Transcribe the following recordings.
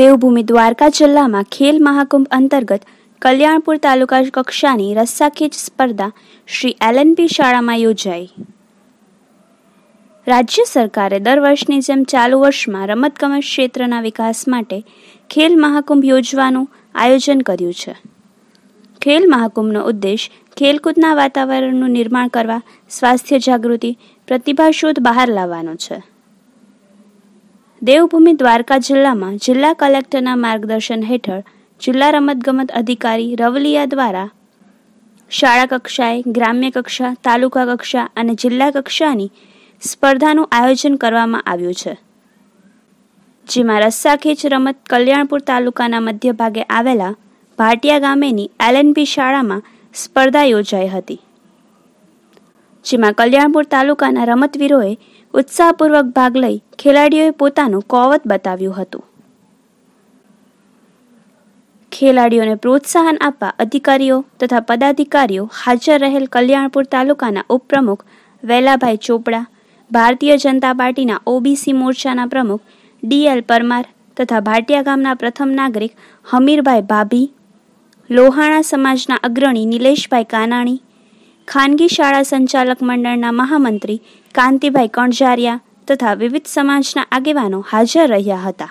દેવભૂમિ દ્વારકા જિલ્લામાં ખેલ મહાકુંભ અંતર્ગત કલ્યાણપુર તાલુકા કક્ષાની રસ્સાખેંચ સ્પર્ધા શ્રી એલએનપી શાળામાં યોજાઈ રાજ્ય સરકારે દર વર્ષની જેમ ચાલુ વર્ષમાં રમતગમત ક્ષેત્રના વિકાસ માટે ખેલ મહાકુંભ યોજવાનું આયોજન કર્યું છે ખેલ મહાકુંભનો ઉદ્દેશ ખેલકૂદના વાતાવરણનું નિર્માણ કરવા સ્વાસ્થ્ય જાગૃતિ પ્રતિભા શોધ બહાર લાવવાનો છે દેવભૂમિ દ્વારકા જિલ્લામાં જિલ્લા કલેક્ટરના માર્ગદર્શન હેઠળ જિલ્લા રમતગમત અધિકારી રવલિયા દ્વારા શાળા કક્ષાએ ગ્રામ્ય કક્ષા તાલુકા કક્ષા અને જિલ્લા કક્ષાની સ્પર્ધાનું આયોજન કરવામાં આવ્યું છે જેમાં રસ્સાખેંચ રમત કલ્યાણપુર તાલુકાના મધ્ય ભાગે આવેલા ભાટિયા ગામેની એલએનપી શાળામાં સ્પર્ધા યોજાઈ હતી જેમાં કલ્યાણપુર તાલુકાના રમતવીરોએ ઉત્સાહપૂર્વક ભાગ લઈ ખેલાડીઓએ પોતાનું કોવત બતાવ્યું હતું ખેલાડીઓને પ્રોત્સાહન આપવા અધિકારીઓ તથા પદાધિકારીઓ હાજર રહેલ કલ્યાણપુર તાલુકાના ઉપપ્રમુખ વેલાભાઈ ચોપડા ભારતીય જનતા પાર્ટીના ઓબીસી મોરચાના પ્રમુખ ડીએલ પરમાર તથા ભાટિયા ગામના પ્રથમ નાગરિક હમીરભાઈ ભાભી લોહાણા સમાજના અગ્રણી નિલેશભાઈ કાનાણી ખાનગી શાળા સંચાલક મંડળના મહામંત્રી કાંતિભાઈ કણઝારિયા તથા વિવિધ સમાજના આગેવાનો હાજર રહ્યા હતા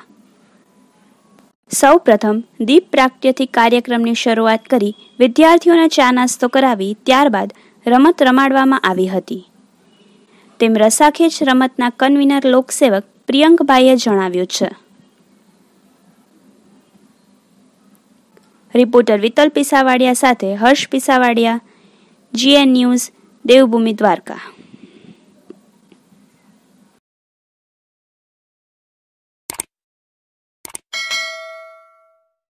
સૌ પ્રથમ દીપ પ્રાગ્યથી કાર્યક્રમની શરૂઆત કરી વિદ્યાર્થીઓને ચા નાસ્તો કરાવી ત્યારબાદ રમત રમાડવામાં આવી હતી તેમ રસાખેજ રમતના કન્વીનર લોકસેવક પ્રિયંકભાઈએ જણાવ્યું છે રિપોર્ટર વિતલ પિસાવાડિયા સાથે હર્ષ પિસાવાડિયા જીએન ન્યૂઝ દેવભૂમિ દ્વારકા